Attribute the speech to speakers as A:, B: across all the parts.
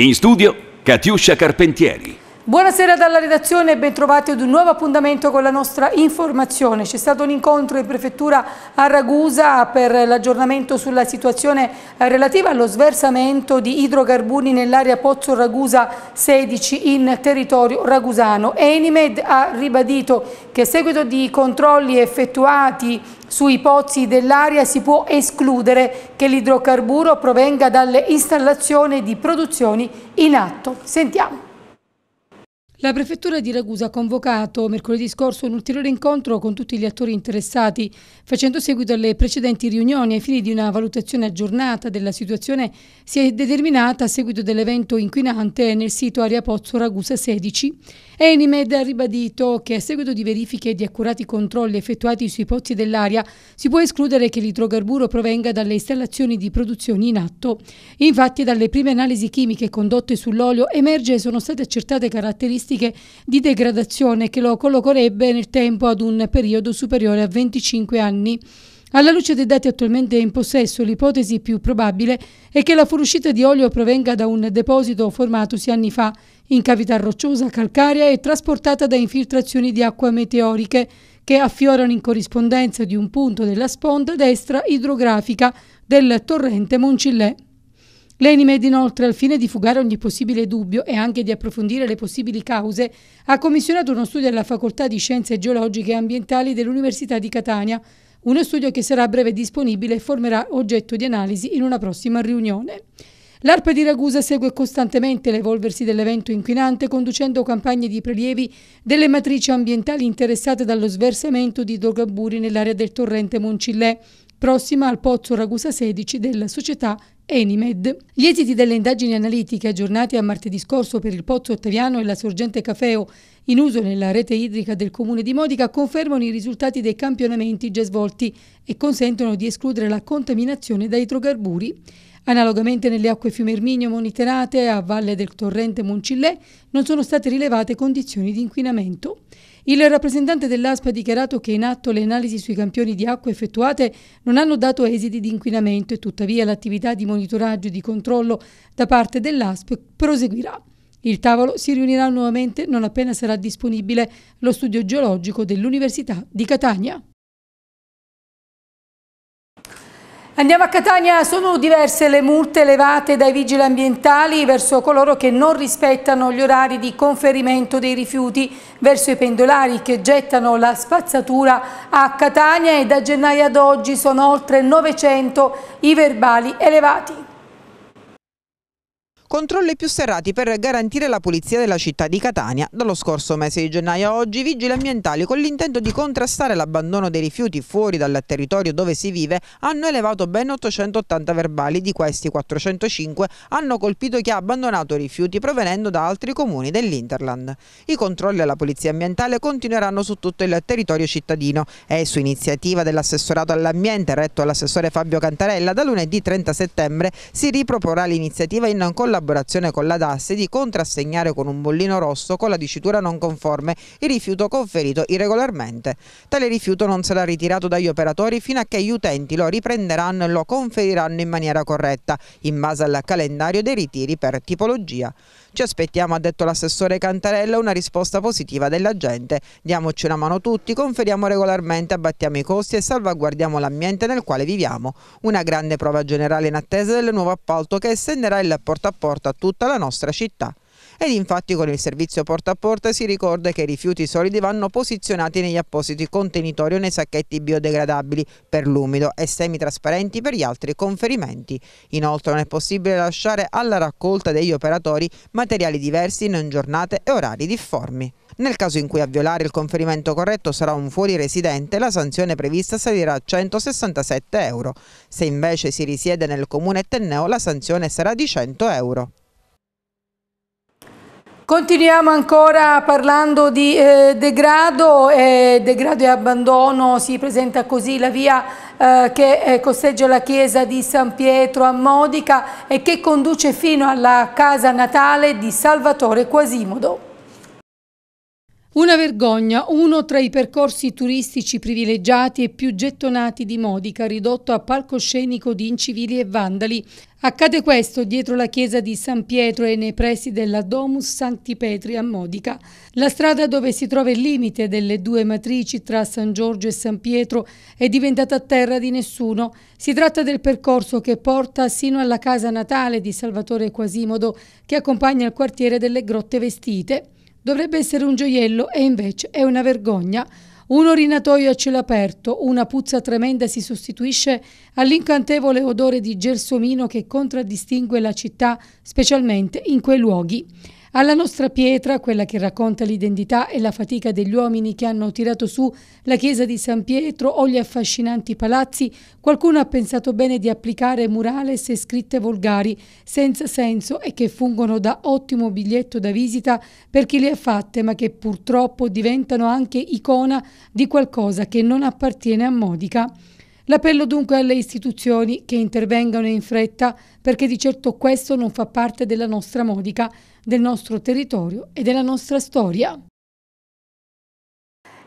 A: In studio Katiuscia Carpentieri.
B: Buonasera dalla redazione e bentrovati ad un nuovo appuntamento con la nostra informazione. C'è stato un incontro in prefettura a Ragusa per l'aggiornamento sulla situazione relativa allo sversamento di idrocarburi nell'area Pozzo Ragusa 16 in territorio ragusano. Enimed ha ribadito che a seguito di controlli effettuati sui pozzi dell'area si può escludere che l'idrocarburo provenga dalle installazioni di produzioni in atto. Sentiamo. La Prefettura di Ragusa ha convocato mercoledì scorso un ulteriore incontro con tutti gli attori interessati, facendo seguito alle precedenti riunioni ai fini di una valutazione aggiornata della situazione si è determinata a seguito dell'evento inquinante nel sito Aria Pozzo Ragusa 16. Enimed ha ribadito che a seguito di verifiche e di accurati controlli effettuati sui pozzi dell'aria si può escludere che l'idrocarburo provenga dalle installazioni di produzione in atto. Infatti dalle prime analisi chimiche condotte sull'olio emerge sono state accertate caratteristiche statistiche di degradazione che lo collocherebbe nel tempo ad un periodo superiore a 25 anni. Alla luce dei dati attualmente in possesso, l'ipotesi più probabile è che la fuoriuscita di olio provenga da un deposito formatosi anni fa in cavità rocciosa, calcarea e trasportata da infiltrazioni di acqua meteoriche che affiorano in corrispondenza di un punto della sponda destra idrografica del torrente Moncillè. L'Enimed inoltre, al fine di fugare ogni possibile dubbio e anche di approfondire le possibili cause, ha commissionato uno studio alla Facoltà di Scienze Geologiche e Ambientali dell'Università di Catania, uno studio che sarà a breve disponibile e formerà oggetto di analisi in una prossima riunione. L'ARPA di Ragusa segue costantemente l'evolversi dell'evento inquinante conducendo campagne di prelievi delle matrici ambientali interessate dallo sversamento di idrocarburi nell'area del torrente Moncillè, prossima al Pozzo Ragusa 16 della società Enimed. Gli esiti delle indagini analitiche aggiornate a martedì scorso per il Pozzo Ottaviano e la sorgente Cafeo in uso nella rete idrica del comune di Modica confermano i risultati dei campionamenti già svolti e consentono di escludere la contaminazione da idrocarburi. Analogamente nelle acque Fiumerminio monitorate a valle del torrente Moncillè non sono state rilevate condizioni di inquinamento. Il rappresentante dell'ASP ha dichiarato che in atto le analisi sui campioni di acqua effettuate non hanno dato esiti di inquinamento e tuttavia l'attività di monitoraggio e di controllo da parte dell'ASP proseguirà. Il tavolo si riunirà nuovamente non appena sarà disponibile lo studio geologico dell'Università di Catania. Andiamo a Catania, sono diverse le multe elevate dai vigili ambientali verso coloro che non rispettano gli orari di conferimento dei rifiuti, verso i pendolari che gettano la spazzatura a Catania e da gennaio ad oggi sono oltre 900 i verbali elevati
C: controlli più serrati per garantire la pulizia della città di Catania. Dallo scorso mese di gennaio a oggi vigili ambientali con l'intento di contrastare l'abbandono dei rifiuti fuori dal territorio dove si vive hanno elevato ben 880 verbali, di questi 405 hanno colpito chi ha abbandonato rifiuti provenendo da altri comuni dell'Interland. I controlli alla polizia ambientale continueranno su tutto il territorio cittadino e su iniziativa dell'assessorato all'ambiente retto all'assessore Fabio Cantarella da lunedì 30 settembre si riproporrà l'iniziativa in collaborazione collaborazione con la DAS, di contrassegnare con un bollino rosso con la dicitura non conforme il rifiuto conferito irregolarmente. Tale rifiuto non sarà ritirato dagli operatori fino a che gli utenti lo riprenderanno e lo conferiranno in maniera corretta, in base al calendario dei ritiri per tipologia. Ci aspettiamo, ha detto l'assessore Cantarella, una risposta positiva della gente. Diamoci una mano tutti, conferiamo regolarmente, abbattiamo i costi e salvaguardiamo l'ambiente nel quale viviamo. Una grande prova generale in attesa del nuovo appalto che estenderà il portafoglio a tutta la nostra città. Ed infatti con il servizio porta a porta si ricorda che i rifiuti solidi vanno posizionati negli appositi contenitori o nei sacchetti biodegradabili per l'umido e semitrasparenti per gli altri conferimenti. Inoltre non è possibile lasciare alla raccolta degli operatori materiali diversi in giornate e orari difformi. Nel caso in cui a violare il conferimento corretto sarà un fuori residente, la sanzione prevista salirà a 167 euro. Se invece si risiede nel comune Tenneo, la sanzione sarà di 100 euro.
B: Continuiamo ancora parlando di eh, degrado, eh, degrado e abbandono, si presenta così la via eh, che eh, costeggia la chiesa di San Pietro a Modica e che conduce fino alla casa natale di Salvatore Quasimodo. Una vergogna, uno tra i percorsi turistici privilegiati e più gettonati di Modica, ridotto a palcoscenico di incivili e vandali. Accade questo dietro la chiesa di San Pietro e nei pressi della Domus Sancti Petri a Modica, la strada dove si trova il limite delle due matrici tra San Giorgio e San Pietro è diventata terra di nessuno. Si tratta del percorso che porta sino alla casa natale di Salvatore Quasimodo che accompagna il quartiere delle Grotte Vestite. Dovrebbe essere un gioiello e invece è una vergogna. Un orinatoio a cielo aperto, una puzza tremenda si sostituisce all'incantevole odore di gelsomino che contraddistingue la città, specialmente in quei luoghi. Alla nostra pietra, quella che racconta l'identità e la fatica degli uomini che hanno tirato su la chiesa di San Pietro o gli affascinanti palazzi, qualcuno ha pensato bene di applicare murales e scritte volgari, senza senso e che fungono da ottimo biglietto da visita per chi le ha fatte, ma che purtroppo diventano anche icona di qualcosa che non appartiene a Modica. L'appello dunque alle istituzioni che intervengano in fretta perché di certo questo non fa parte della nostra modica, del nostro territorio e della nostra storia.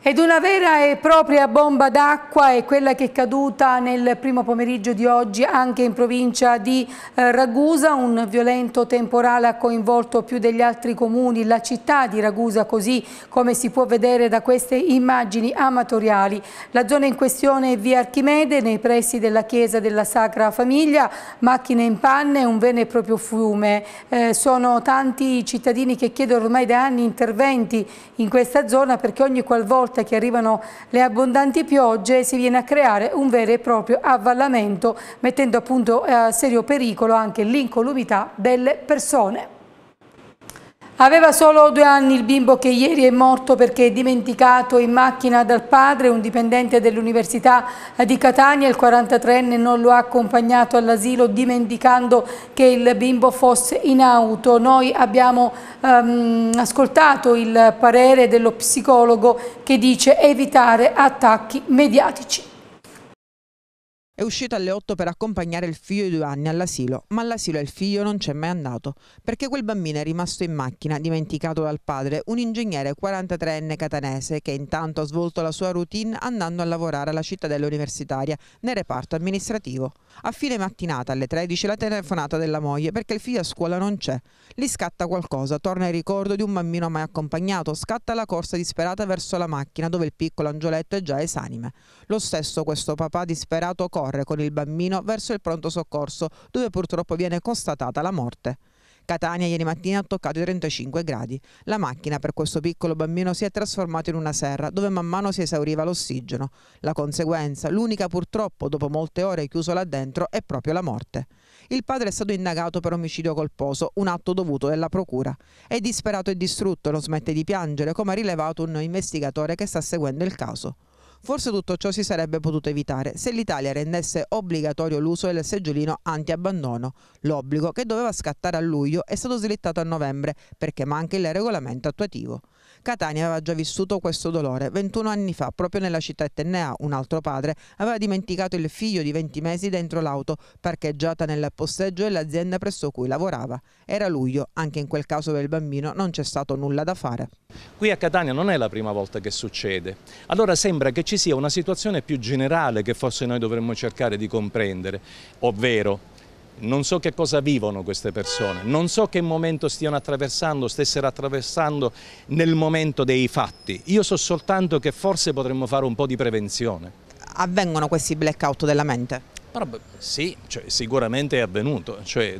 B: Ed una vera e propria bomba d'acqua è quella che è caduta nel primo pomeriggio di oggi anche in provincia di eh, Ragusa. Un violento temporale ha coinvolto più degli altri comuni la città di Ragusa, così come si può vedere da queste immagini amatoriali. La zona in questione è via Archimede, nei pressi della chiesa della Sacra Famiglia, macchine in panne, un vero e proprio fiume. Eh, sono tanti i cittadini che chiedono ormai da anni interventi in questa zona perché ogni qualvolta volta che arrivano le abbondanti piogge si viene a creare un vero e proprio avvallamento mettendo appunto eh, a serio pericolo anche l'incolumità delle persone. Aveva solo due anni il bimbo che ieri è morto perché dimenticato in macchina dal padre, un dipendente dell'Università di Catania, il 43enne non lo ha accompagnato all'asilo dimenticando che il bimbo fosse in auto. Noi abbiamo ehm, ascoltato il parere dello psicologo che dice evitare attacchi mediatici.
C: È uscito alle 8 per accompagnare il figlio di due anni all'asilo, ma all'asilo il figlio non c'è mai andato, perché quel bambino è rimasto in macchina, dimenticato dal padre, un ingegnere 43enne catanese che intanto ha svolto la sua routine andando a lavorare alla cittadella universitaria nel reparto amministrativo. A fine mattinata alle 13 la telefonata della moglie perché il figlio a scuola non c'è. Lì scatta qualcosa, torna il ricordo di un bambino mai accompagnato, scatta la corsa disperata verso la macchina dove il piccolo angioletto è già esanime. Lo stesso questo papà disperato corre corre con il bambino verso il pronto soccorso, dove purtroppo viene constatata la morte. Catania ieri mattina ha toccato i 35 gradi. La macchina per questo piccolo bambino si è trasformata in una serra dove man mano si esauriva l'ossigeno. La conseguenza, l'unica purtroppo dopo molte ore chiuso là dentro, è proprio la morte. Il padre è stato indagato per omicidio colposo, un atto dovuto della procura. È disperato e distrutto, non smette di piangere, come ha rilevato un investigatore che sta seguendo il caso. Forse tutto ciò si sarebbe potuto evitare se l'Italia rendesse obbligatorio l'uso del seggiolino anti-abbandono. L'obbligo che doveva scattare a luglio è stato slittato a novembre perché manca il regolamento attuativo. Catania aveva già vissuto questo dolore. 21 anni fa, proprio nella città etnea, un altro padre aveva dimenticato il figlio di 20 mesi dentro l'auto parcheggiata nel posteggio dell'azienda presso cui lavorava. Era luglio, anche in quel caso del bambino non c'è stato nulla da fare.
A: Qui a Catania non è la prima volta che succede. Allora sembra che ci sia una situazione più generale che forse noi dovremmo cercare di comprendere, ovvero non so che cosa vivono queste persone, non so che momento stiano attraversando, stessero attraversando nel momento dei fatti. Io so soltanto che forse potremmo fare un po' di prevenzione.
C: Avvengono questi blackout della mente?
A: Però, sì, cioè, sicuramente è avvenuto, cioè,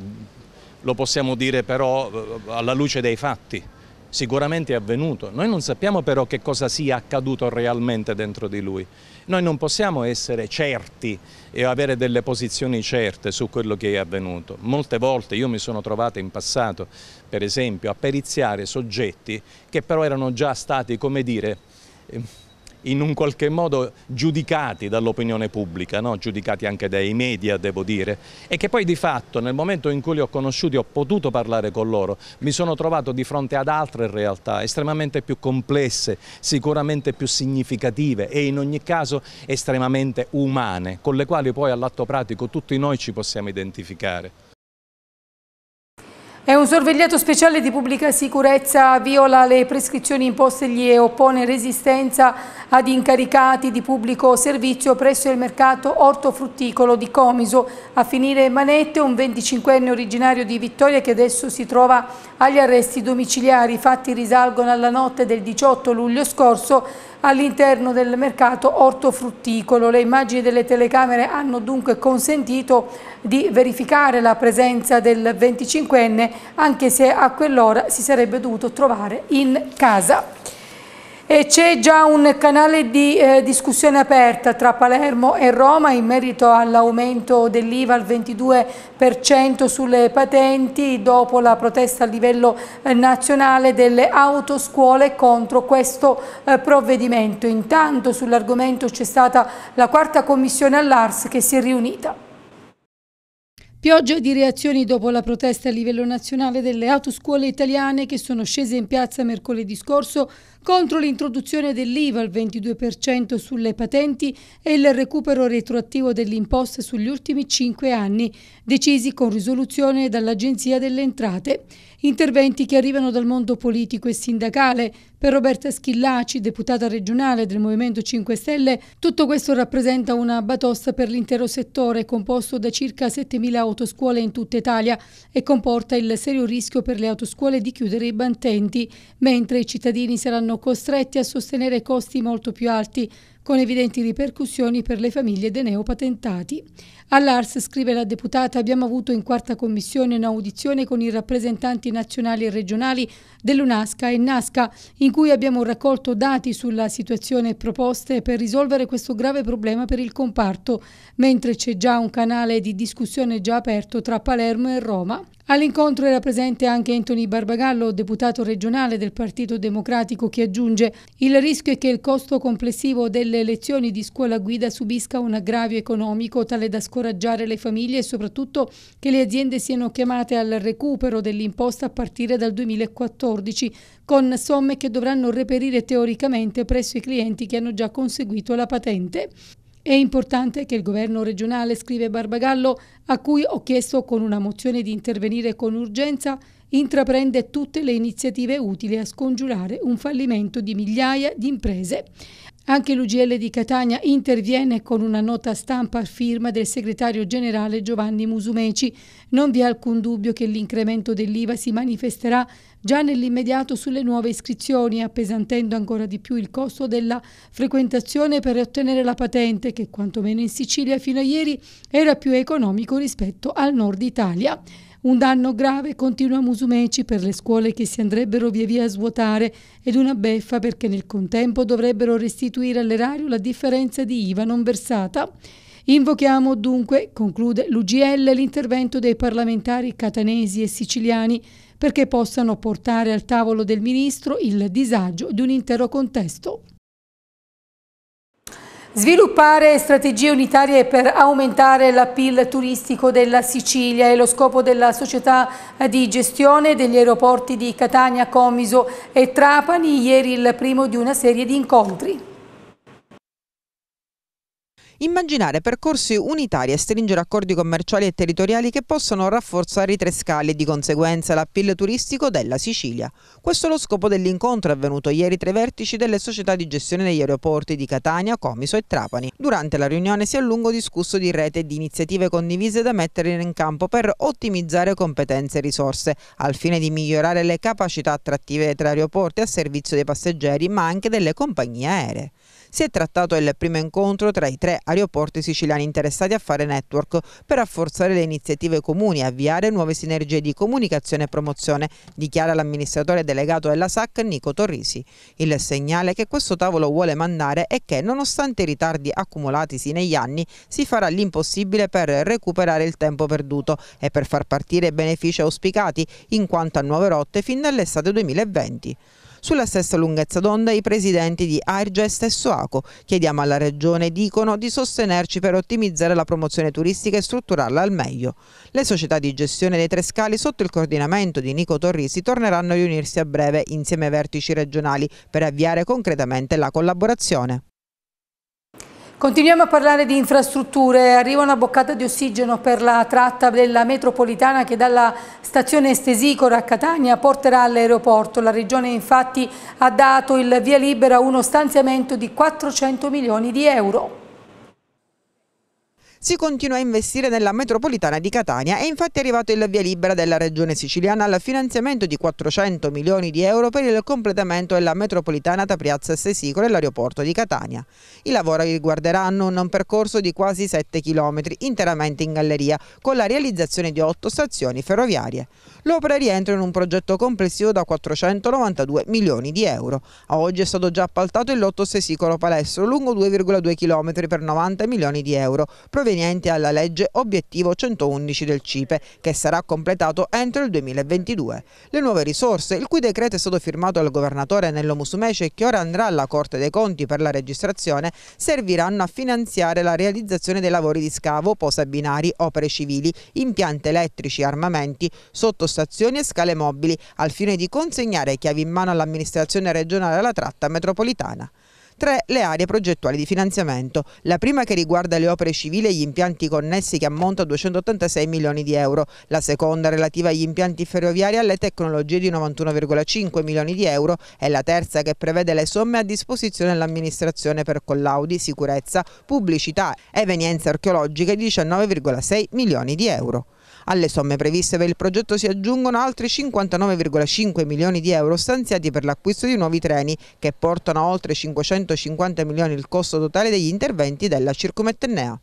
A: lo possiamo dire però alla luce dei fatti sicuramente è avvenuto. Noi non sappiamo però che cosa sia accaduto realmente dentro di lui. Noi non possiamo essere certi e avere delle posizioni certe su quello che è avvenuto. Molte volte io mi sono trovato in passato, per esempio, a periziare soggetti che però erano già stati, come dire, ehm, in un qualche modo giudicati dall'opinione pubblica, no? giudicati anche dai media devo dire, e che poi di fatto nel momento in cui li ho conosciuti ho potuto parlare con loro, mi sono trovato di fronte ad altre realtà estremamente più complesse, sicuramente più significative e in ogni caso estremamente umane, con le quali poi all'atto pratico tutti noi ci possiamo identificare.
B: È un sorvegliato speciale di pubblica sicurezza, viola le prescrizioni imposte gli e oppone resistenza ad incaricati di pubblico servizio presso il mercato ortofrutticolo di Comiso. A finire manette un 25enne originario di Vittoria che adesso si trova agli arresti domiciliari. fatti risalgono alla notte del 18 luglio scorso all'interno del mercato ortofrutticolo. Le immagini delle telecamere hanno dunque consentito di verificare la presenza del 25enne anche se a quell'ora si sarebbe dovuto trovare in casa c'è già un canale di eh, discussione aperta tra Palermo e Roma in merito all'aumento dell'IVA al 22% sulle patenti dopo la protesta a livello eh, nazionale delle autoscuole contro questo eh, provvedimento. Intanto sull'argomento c'è stata la quarta commissione all'ARS che si è riunita. Pioggia di reazioni dopo la protesta a livello nazionale delle autoscuole italiane che sono scese in piazza mercoledì scorso contro l'introduzione dell'IVA al 22% sulle patenti e il recupero retroattivo dell'imposta sugli ultimi cinque anni, decisi con risoluzione dall'Agenzia delle Entrate. Interventi che arrivano dal mondo politico e sindacale. Per Roberta Schillaci, deputata regionale del Movimento 5 Stelle, tutto questo rappresenta una batosta per l'intero settore, composto da circa 7.000 autoscuole in tutta Italia e comporta il serio rischio per le autoscuole di chiudere i battenti, mentre i cittadini saranno saranno costretti a sostenere costi molto più alti, con evidenti ripercussioni per le famiglie dei neopatentati. All'Ars, scrive la deputata, abbiamo avuto in quarta commissione un'audizione con i rappresentanti nazionali e regionali dell'UNASCA e NASCA, in cui abbiamo raccolto dati sulla situazione e proposte per risolvere questo grave problema per il comparto, mentre c'è già un canale di discussione già aperto tra Palermo e Roma. All'incontro era presente anche Anthony Barbagallo, deputato regionale del Partito Democratico, che aggiunge il rischio è che il costo complessivo delle elezioni di scuola guida subisca un aggravio economico tale da scoraggiare incoraggiare le famiglie e soprattutto che le aziende siano chiamate al recupero dell'imposta a partire dal 2014, con somme che dovranno reperire teoricamente presso i clienti che hanno già conseguito la patente. È importante che il governo regionale, scrive Barbagallo, a cui ho chiesto con una mozione di intervenire con urgenza, intraprende tutte le iniziative utili a scongiurare un fallimento di migliaia di imprese. Anche l'UGL di Catania interviene con una nota stampa a firma del segretario generale Giovanni Musumeci. Non vi è alcun dubbio che l'incremento dell'IVA si manifesterà già nell'immediato sulle nuove iscrizioni, appesantendo ancora di più il costo della frequentazione per ottenere la patente, che quantomeno in Sicilia fino a ieri era più economico rispetto al nord Italia. Un danno grave continua Musumeci per le scuole che si andrebbero via via a svuotare ed una beffa perché nel contempo dovrebbero restituire all'erario la differenza di IVA non versata. Invochiamo dunque, conclude l'UGL, l'intervento dei parlamentari catanesi e siciliani perché possano portare al tavolo del Ministro il disagio di un intero contesto. Sviluppare strategie unitarie per aumentare l'appeal turistico della Sicilia è lo scopo della società di gestione degli aeroporti di Catania, Comiso e Trapani, ieri il primo di una serie di incontri
C: immaginare percorsi unitari e stringere accordi commerciali e territoriali che possano rafforzare i tre scali e di conseguenza l'appeal turistico della Sicilia. Questo è lo scopo dell'incontro avvenuto ieri tra i vertici delle società di gestione degli aeroporti di Catania, Comiso e Trapani. Durante la riunione si è a lungo discusso di rete e di iniziative condivise da mettere in campo per ottimizzare competenze e risorse, al fine di migliorare le capacità attrattive tra aeroporti a servizio dei passeggeri ma anche delle compagnie aeree. Si è trattato del primo incontro tra i tre aeroporti siciliani interessati a fare network per rafforzare le iniziative comuni e avviare nuove sinergie di comunicazione e promozione, dichiara l'amministratore delegato della SAC Nico Torrisi. Il segnale che questo tavolo vuole mandare è che, nonostante i ritardi accumulatisi negli anni, si farà l'impossibile per recuperare il tempo perduto e per far partire i benefici auspicati in quanto a nuove rotte fin dall'estate 2020. Sulla stessa lunghezza d'onda i presidenti di Airgest e Soaco chiediamo alla Regione, dicono, di sostenerci per ottimizzare la promozione turistica e strutturarla al meglio. Le società di gestione dei tre scali sotto il coordinamento di Nico Torrisi torneranno a riunirsi a breve insieme ai vertici regionali per avviare concretamente la collaborazione.
B: Continuiamo a parlare di infrastrutture, arriva una boccata di ossigeno per la tratta della metropolitana che dalla stazione Estesicora a Catania porterà all'aeroporto. La regione infatti ha dato il via libera a uno stanziamento di 400 milioni di euro
C: si continua a investire nella metropolitana di Catania. È infatti arrivato il via libera della regione siciliana al finanziamento di 400 milioni di euro per il completamento della metropolitana da Piazza Sesicolo e l'aeroporto di Catania. I lavori riguarderanno un percorso di quasi 7 km interamente in galleria, con la realizzazione di 8 stazioni ferroviarie. L'opera rientra in un progetto complessivo da 492 milioni di euro. A oggi è stato già appaltato il lotto Sesicolo Palestro, lungo 2,2 km per 90 milioni di euro, proveniente attivenienti alla legge obiettivo 111 del CIPE, che sarà completato entro il 2022. Le nuove risorse, il cui decreto è stato firmato dal governatore Nello Musumeci e che ora andrà alla Corte dei Conti per la registrazione, serviranno a finanziare la realizzazione dei lavori di scavo, posa binari, opere civili, impianti elettrici, armamenti, sottostazioni e scale mobili, al fine di consegnare chiavi in mano all'amministrazione regionale alla tratta metropolitana. Tre le aree progettuali di finanziamento. La prima che riguarda le opere civili e gli impianti connessi che ammonta a 286 milioni di euro, la seconda relativa agli impianti ferroviari e alle tecnologie di 91,5 milioni di euro e la terza che prevede le somme a disposizione dell'amministrazione per collaudi, sicurezza, pubblicità, e evenienze archeologiche di 19,6 milioni di euro. Alle somme previste per il progetto si aggiungono altri 59,5 milioni di euro stanziati per l'acquisto di nuovi treni che portano a oltre 550 milioni il costo totale degli interventi della circumettennea.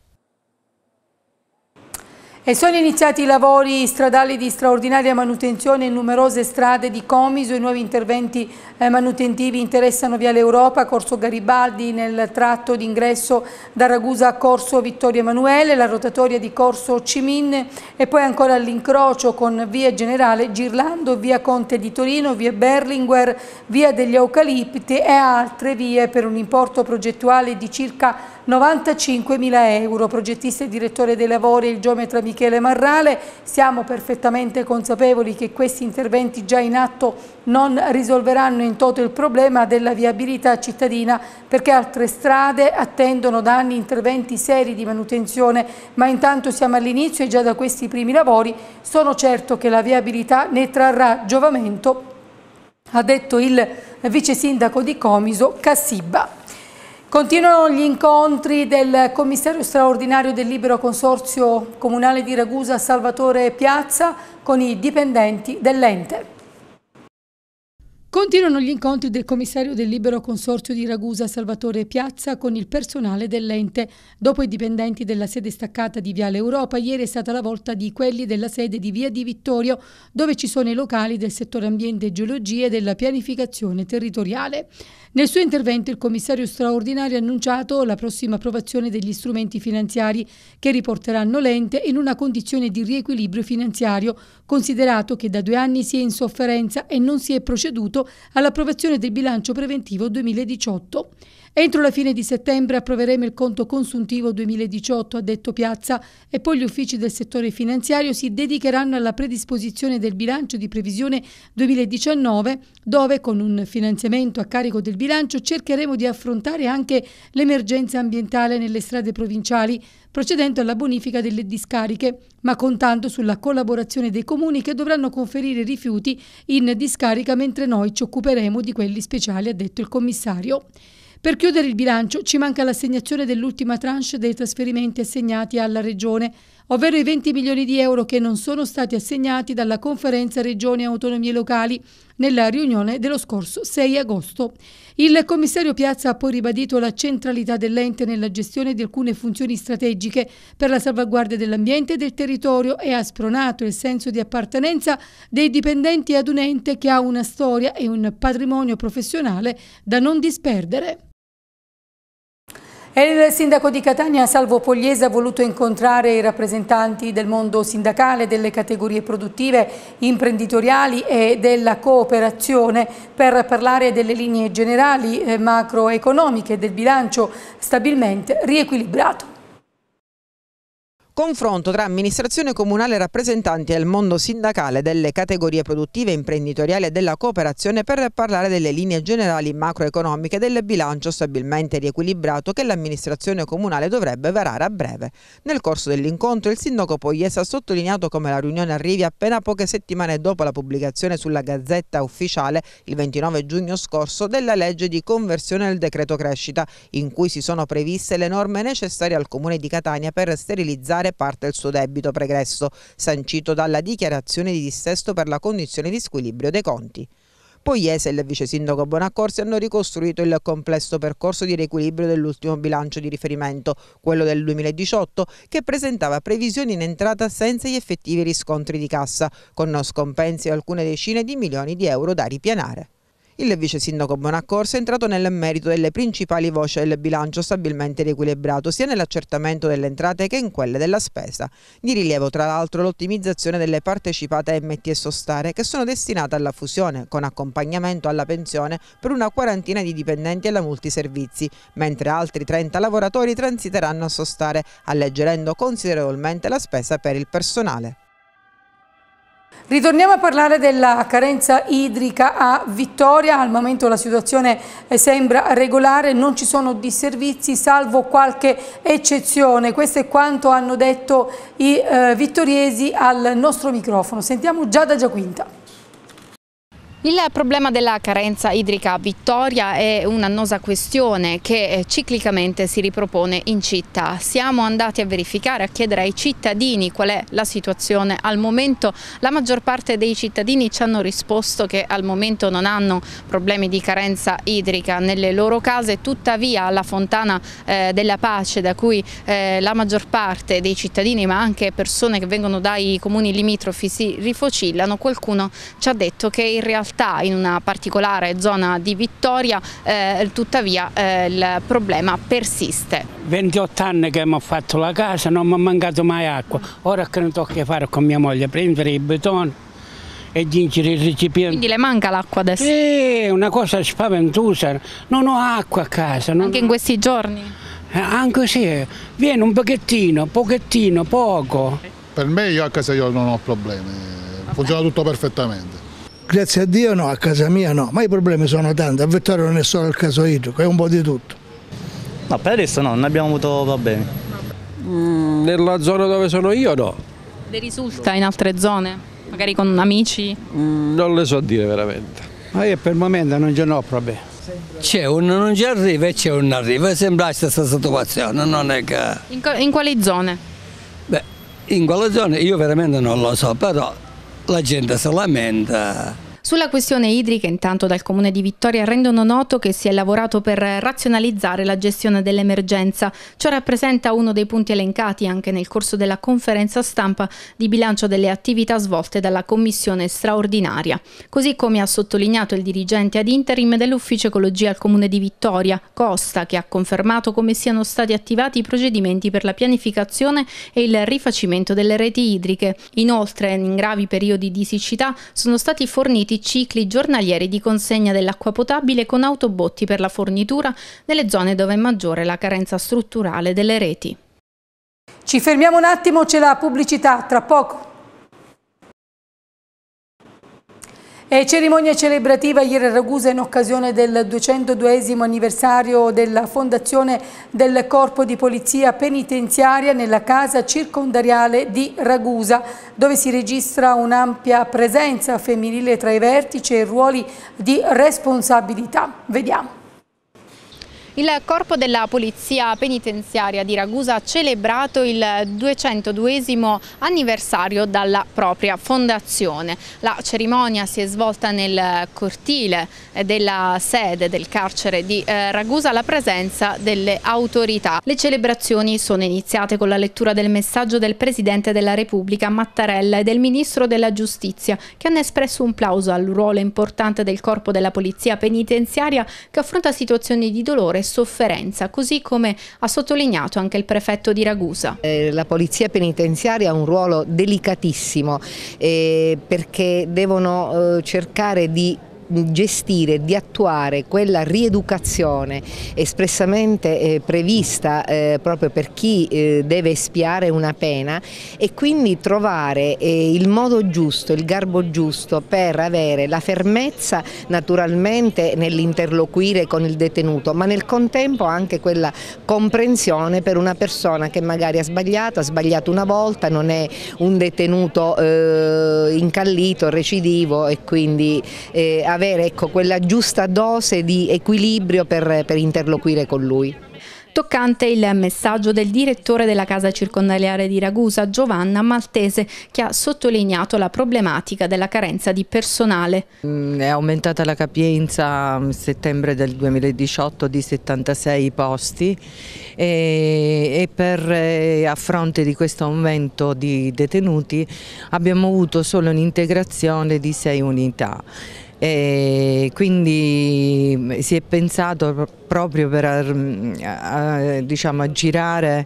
B: E sono iniziati i lavori stradali di straordinaria manutenzione in numerose strade di Comiso. I nuovi interventi eh, manutentivi interessano Via l'Europa, Corso Garibaldi nel tratto d'ingresso da Ragusa a Corso Vittorio Emanuele, la rotatoria di Corso Cimin e poi ancora l'incrocio con Via Generale Girlando, Via Conte di Torino, Via Berlinguer, Via degli Eucalipti e altre vie per un importo progettuale di circa 95.000 euro. Progettista e direttore dei lavori il geometra Michele Marrale, siamo perfettamente consapevoli che questi interventi già in atto non risolveranno in toto il problema della viabilità cittadina perché altre strade attendono da anni interventi seri di manutenzione, ma intanto siamo all'inizio e già da questi primi lavori sono certo che la viabilità ne trarrà giovamento, ha detto il vice sindaco di Comiso Cassiba. Continuano gli incontri del commissario straordinario del Libero Consorzio Comunale di Ragusa Salvatore Piazza con i dipendenti dell'ente. Continuano gli incontri del commissario del Libero Consorzio di Ragusa Salvatore Piazza con il personale dell'ente. Dopo i dipendenti della sede staccata di Viale Europa, ieri è stata la volta di quelli della sede di Via di Vittorio, dove ci sono i locali del settore ambiente e geologia e della pianificazione territoriale. Nel suo intervento il commissario straordinario ha annunciato la prossima approvazione degli strumenti finanziari che riporteranno l'ente in una condizione di riequilibrio finanziario, considerato che da due anni si è in sofferenza e non si è proceduto alla approvazione del bilancio preventivo 2018. Entro la fine di settembre approveremo il conto consuntivo 2018, ha detto Piazza, e poi gli uffici del settore finanziario si dedicheranno alla predisposizione del bilancio di previsione 2019, dove con un finanziamento a carico del bilancio cercheremo di affrontare anche l'emergenza ambientale nelle strade provinciali, procedendo alla bonifica delle discariche, ma contando sulla collaborazione dei comuni che dovranno conferire rifiuti in discarica mentre noi ci occuperemo di quelli speciali, ha detto il commissario. Per chiudere il bilancio ci manca l'assegnazione dell'ultima tranche dei trasferimenti assegnati alla Regione, ovvero i 20 milioni di euro che non sono stati assegnati dalla Conferenza Regioni Autonomie Locali nella riunione dello scorso 6 agosto. Il commissario Piazza ha poi ribadito la centralità dell'ente nella gestione di alcune funzioni strategiche per la salvaguardia dell'ambiente e del territorio e ha spronato il senso di appartenenza dei dipendenti ad un ente che ha una storia e un patrimonio professionale da non disperdere. Il sindaco di Catania Salvo Pogliese ha voluto incontrare i rappresentanti del mondo sindacale, delle categorie produttive, imprenditoriali e della cooperazione per parlare delle linee generali eh, macroeconomiche del bilancio stabilmente riequilibrato
C: confronto tra amministrazione comunale e rappresentanti del mondo sindacale delle categorie produttive, imprenditoriali e della cooperazione per parlare delle linee generali macroeconomiche del bilancio stabilmente riequilibrato che l'amministrazione comunale dovrebbe varare a breve. Nel corso dell'incontro il sindaco Pogliese ha sottolineato come la riunione arrivi appena poche settimane dopo la pubblicazione sulla Gazzetta Ufficiale il 29 giugno scorso della legge di conversione del decreto crescita in cui si sono previste le norme necessarie al comune di Catania per sterilizzare pagare parte del suo debito pregresso, sancito dalla dichiarazione di dissesto per la condizione di squilibrio dei conti. Poiese e il vice sindaco Bonaccorsi hanno ricostruito il complesso percorso di riequilibrio dell'ultimo bilancio di riferimento, quello del 2018, che presentava previsioni in entrata senza gli effettivi riscontri di cassa, con scompensi e alcune decine di milioni di euro da ripianare. Il vice sindaco Bonaccorso è entrato nel merito delle principali voci del bilancio stabilmente riequilibrato sia nell'accertamento delle entrate che in quelle della spesa. Di rilievo tra l'altro l'ottimizzazione delle partecipate MT e Sostare che sono destinate alla fusione con accompagnamento alla pensione per una quarantina di dipendenti alla multiservizi, mentre altri 30 lavoratori transiteranno a Sostare, alleggerendo considerevolmente la spesa per il personale.
B: Ritorniamo a parlare della carenza idrica a Vittoria, al momento la situazione eh, sembra regolare, non ci sono disservizi salvo qualche eccezione, questo è quanto hanno detto i eh, vittoriesi al nostro microfono, sentiamo Giada Giaquinta.
D: Il problema della carenza idrica a Vittoria è un'annosa questione che eh, ciclicamente si ripropone in città. Siamo andati a verificare, a chiedere ai cittadini qual è la situazione. Al momento la maggior parte dei cittadini ci hanno risposto che al momento non hanno problemi di carenza idrica nelle loro case, tuttavia alla fontana eh, della pace da cui eh, la maggior parte dei cittadini ma anche persone che vengono dai comuni limitrofi si rifocillano, qualcuno ci ha detto che in realtà realtà in una particolare zona di Vittoria eh, tuttavia eh, il problema persiste.
C: 28 anni che mi ho fatto la casa, non mi è mancato mai acqua, ora che ne tocca fare con mia moglie, prendere i betoni e dingere il recipiente.
D: Quindi le manca l'acqua adesso? Sì, eh, una cosa spaventosa, non ho acqua a casa. Non... Anche in questi giorni? Eh, anche se viene un
E: pochettino, pochettino, poco. Per me io a casa io non ho problemi,
A: funziona tutto perfettamente. Grazie a Dio no, a casa mia no, ma i problemi sono tanti, a Vittorio non è solo il caso idrico, è un po' di tutto. No, per adesso no, non abbiamo avuto problemi. Mm, nella zona dove sono io no.
D: Le risulta in altre zone? Magari con amici?
A: Mm, non le so dire veramente. Ma io per il momento non ce n'ho problemi. C'è uno non ci arriva e c'è uno arriva, sembra la stessa situazione, non è che...
D: In, in quali zone?
F: Beh, in quale zone io veramente non lo so, però la gent de Salamenda.
D: Sulla questione idrica, intanto dal Comune di Vittoria rendono noto che si è lavorato per razionalizzare la gestione dell'emergenza. Ciò rappresenta uno dei punti elencati anche nel corso della conferenza stampa di bilancio delle attività svolte dalla Commissione straordinaria. Così come ha sottolineato il dirigente ad interim dell'Ufficio Ecologia al Comune di Vittoria, Costa, che ha confermato come siano stati attivati i procedimenti per la pianificazione e il rifacimento delle reti idriche. Inoltre, in gravi periodi di siccità sono stati forniti cicli giornalieri di consegna dell'acqua potabile con autobotti per la fornitura nelle zone dove è maggiore la carenza strutturale delle reti.
B: Ci fermiamo un attimo, c'è la pubblicità, tra poco. E cerimonia celebrativa ieri a Ragusa in occasione del 202 anniversario della fondazione del Corpo di Polizia Penitenziaria nella casa circondariale di Ragusa, dove si registra un'ampia presenza femminile tra i vertici e ruoli di responsabilità. Vediamo.
D: Il corpo della polizia penitenziaria di Ragusa ha celebrato il 202 anniversario dalla propria fondazione. La cerimonia si è svolta nel cortile della sede del carcere di eh, Ragusa alla presenza delle autorità. Le celebrazioni sono iniziate con la lettura del messaggio del Presidente della Repubblica Mattarella e del Ministro della Giustizia che hanno espresso un plauso al ruolo importante del corpo della polizia penitenziaria che affronta situazioni di dolore sofferenza, così come ha sottolineato anche il prefetto di Ragusa. Eh, la polizia penitenziaria
F: ha un ruolo delicatissimo eh, perché devono eh, cercare di gestire, di attuare quella rieducazione espressamente eh, prevista eh, proprio per chi eh, deve espiare una pena e quindi trovare eh, il modo giusto, il garbo giusto per avere la fermezza naturalmente nell'interloquire con il detenuto ma nel contempo anche quella comprensione per una persona che magari ha sbagliato, ha sbagliato una volta, non è un detenuto eh, incallito, recidivo e quindi eh, avere ecco, quella giusta dose di equilibrio per, per interloquire con lui.
D: Toccante il messaggio del direttore della casa circondariale di Ragusa, Giovanna Maltese, che ha sottolineato la problematica della carenza di personale.
E: Mm, è aumentata la capienza a mm, settembre del 2018 di 76 posti e, per, eh, a fronte di questo aumento di detenuti abbiamo avuto solo un'integrazione di 6 unità e quindi mm, si è pensato proprio per mm, a, diciamo, aggirare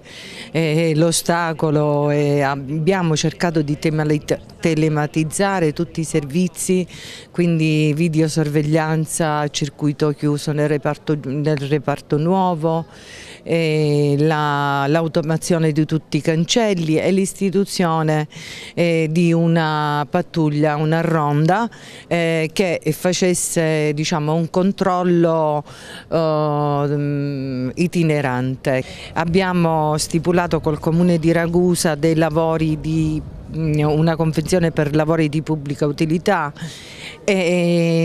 E: eh, l'ostacolo e abbiamo cercato di telematizzare tutti i servizi, quindi videosorveglianza, circuito chiuso nel reparto, nel reparto nuovo, eh, l'automazione la, di tutti i cancelli e l'istituzione eh, di una pattuglia, una ronda eh, che facesse diciamo, un controllo eh, mm, itinerante. Abbiamo stipulato col Comune di Ragusa dei lavori di una confezione per lavori di pubblica utilità e,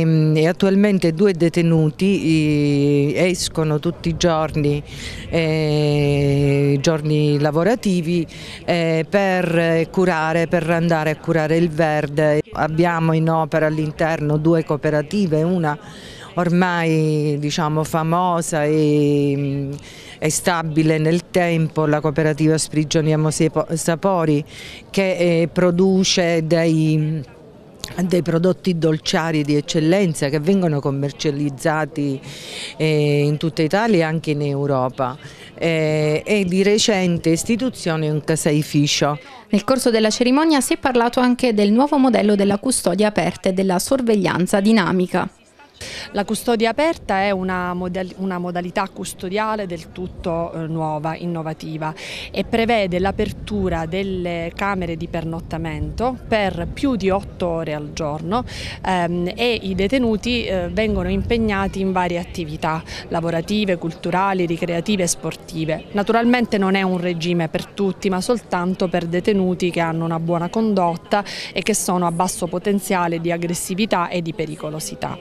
E: ehm, e attualmente due detenuti eh, escono tutti i giorni, eh, giorni lavorativi eh, per curare, per andare a curare il verde. Abbiamo in opera all'interno due cooperative, una ormai diciamo, famosa e è stabile nel tempo, la cooperativa Sprigioniamo Sapori che eh, produce dei dei prodotti dolciari di eccellenza che vengono commercializzati eh, in tutta Italia e anche in Europa eh, e di recente istituzione un caseificio.
D: Nel corso della cerimonia si è parlato anche del nuovo modello della custodia aperta e della sorveglianza dinamica.
B: La custodia aperta è una, modal una modalità custodiale del tutto eh, nuova, innovativa e prevede l'apertura delle camere di pernottamento per più di otto ore al giorno ehm, e i detenuti eh, vengono impegnati in varie attività lavorative, culturali, ricreative e sportive. Naturalmente non è un regime per tutti ma soltanto per detenuti che hanno una buona condotta e che sono a basso potenziale di aggressività e di pericolosità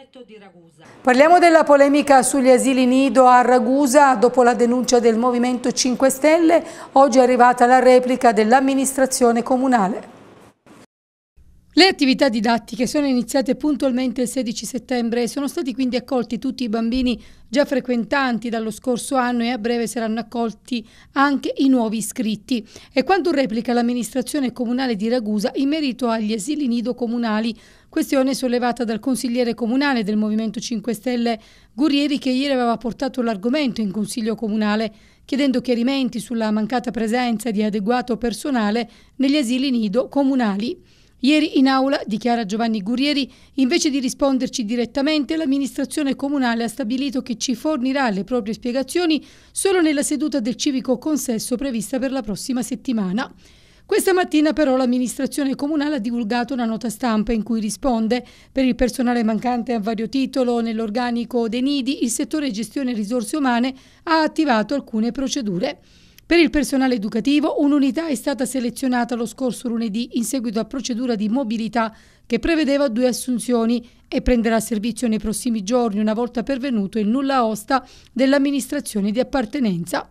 B: prefetto di Ragusa. Parliamo della polemica sugli asili nido a Ragusa. Dopo la denuncia del Movimento 5 Stelle, oggi è arrivata la replica dell'amministrazione comunale. Le attività didattiche sono iniziate puntualmente il 16 settembre e sono stati quindi accolti tutti i bambini già frequentanti dallo scorso anno e a breve saranno accolti anche i nuovi iscritti. E quando replica l'amministrazione comunale di Ragusa in merito agli asili nido comunali Questione sollevata dal consigliere comunale del Movimento 5 Stelle Gurrieri che ieri aveva portato l'argomento in consiglio comunale chiedendo chiarimenti sulla mancata presenza di adeguato personale negli asili nido comunali. Ieri in aula, dichiara Giovanni Gurrieri, invece di risponderci direttamente, l'amministrazione comunale ha stabilito che ci fornirà le proprie spiegazioni solo nella seduta del civico consesso prevista per la prossima settimana. Questa mattina però l'amministrazione comunale ha divulgato una nota stampa in cui risponde per il personale mancante a vario titolo nell'organico dei nidi il settore gestione risorse umane ha attivato alcune procedure. Per il personale educativo un'unità è stata selezionata lo scorso lunedì in seguito a procedura di mobilità che prevedeva due assunzioni e prenderà servizio nei prossimi giorni una volta pervenuto il nulla osta dell'amministrazione di appartenenza.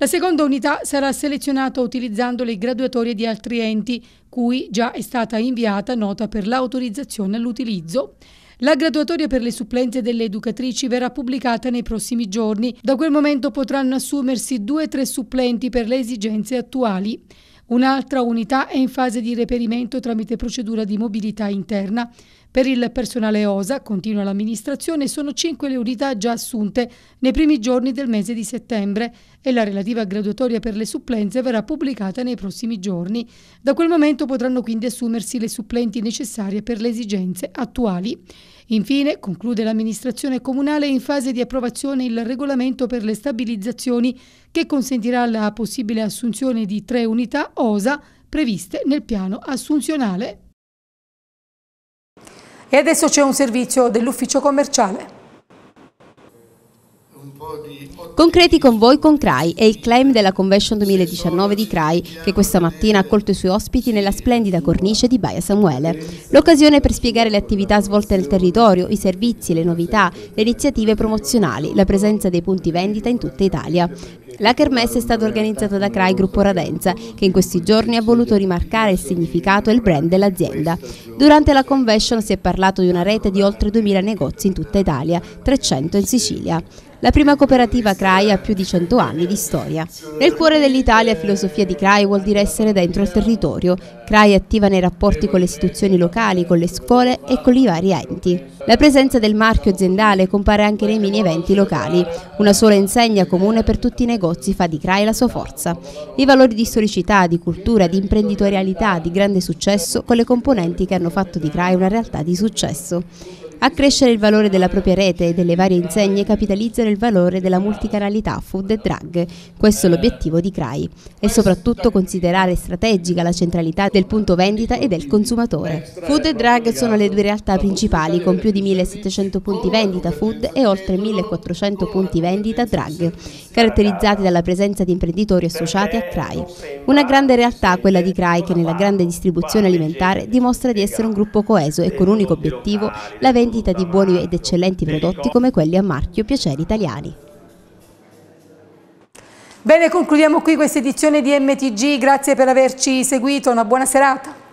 B: La seconda unità sarà selezionata utilizzando le graduatorie di altri enti, cui già è stata inviata nota per l'autorizzazione all'utilizzo. La graduatoria per le supplenze delle educatrici verrà pubblicata nei prossimi giorni. Da quel momento potranno assumersi due o tre supplenti per le esigenze attuali. Un'altra unità è in fase di reperimento tramite procedura di mobilità interna. Per il personale OSA, continua l'amministrazione, sono cinque le unità già assunte nei primi giorni del mese di settembre e la relativa graduatoria per le supplenze verrà pubblicata nei prossimi giorni. Da quel momento potranno quindi assumersi le supplenti necessarie per le esigenze attuali. Infine, conclude l'amministrazione comunale in fase di approvazione il regolamento per le stabilizzazioni che consentirà la possibile assunzione di tre unità OSA previste nel piano assunzionale. E adesso c'è un servizio dell'ufficio commerciale.
F: Concreti con voi con CRAI è il claim della Convention 2019 di CRAI che questa mattina ha accolto i suoi ospiti nella splendida cornice di Baia Samuele. L'occasione per spiegare le attività svolte nel territorio, i servizi, le novità, le iniziative promozionali, la presenza dei punti vendita in tutta Italia. La kermesse è stata organizzata da CRAI Gruppo Radenza, che in questi giorni ha voluto rimarcare il significato e il brand dell'azienda. Durante la convention si è parlato di una rete di oltre 2.000 negozi in tutta Italia, 300 in Sicilia la prima cooperativa CRAI ha più di 100 anni di storia. Nel cuore dell'Italia, filosofia di CRAI vuol dire essere dentro il territorio. CRAI è attiva nei rapporti con le istituzioni locali, con le scuole e con i vari enti. La presenza del marchio aziendale compare anche nei mini eventi locali. Una sola insegna comune per tutti i negozi fa di CRAI la sua forza. I valori di storicità, di cultura, di imprenditorialità, di grande successo con le componenti che hanno fatto di CRAI una realtà di successo. Accrescere il valore della propria rete e delle varie insegne capitalizza il valore della multicanalità food e drug. Questo è l'obiettivo di CRAI. E soprattutto considerare strategica la centralità del punto vendita e del consumatore. Food e drug sono le due realtà principali, con più di 1700 punti vendita food e oltre 1400 punti vendita drug caratterizzati dalla presenza di imprenditori associati a CRAI. Una grande realtà quella di CRAI che nella grande distribuzione alimentare dimostra di essere un gruppo coeso e con unico obiettivo la vendita di buoni ed eccellenti prodotti come quelli a marchio Piaceri Italiani.
B: Bene, concludiamo qui questa edizione di MTG, grazie per averci seguito, una buona serata.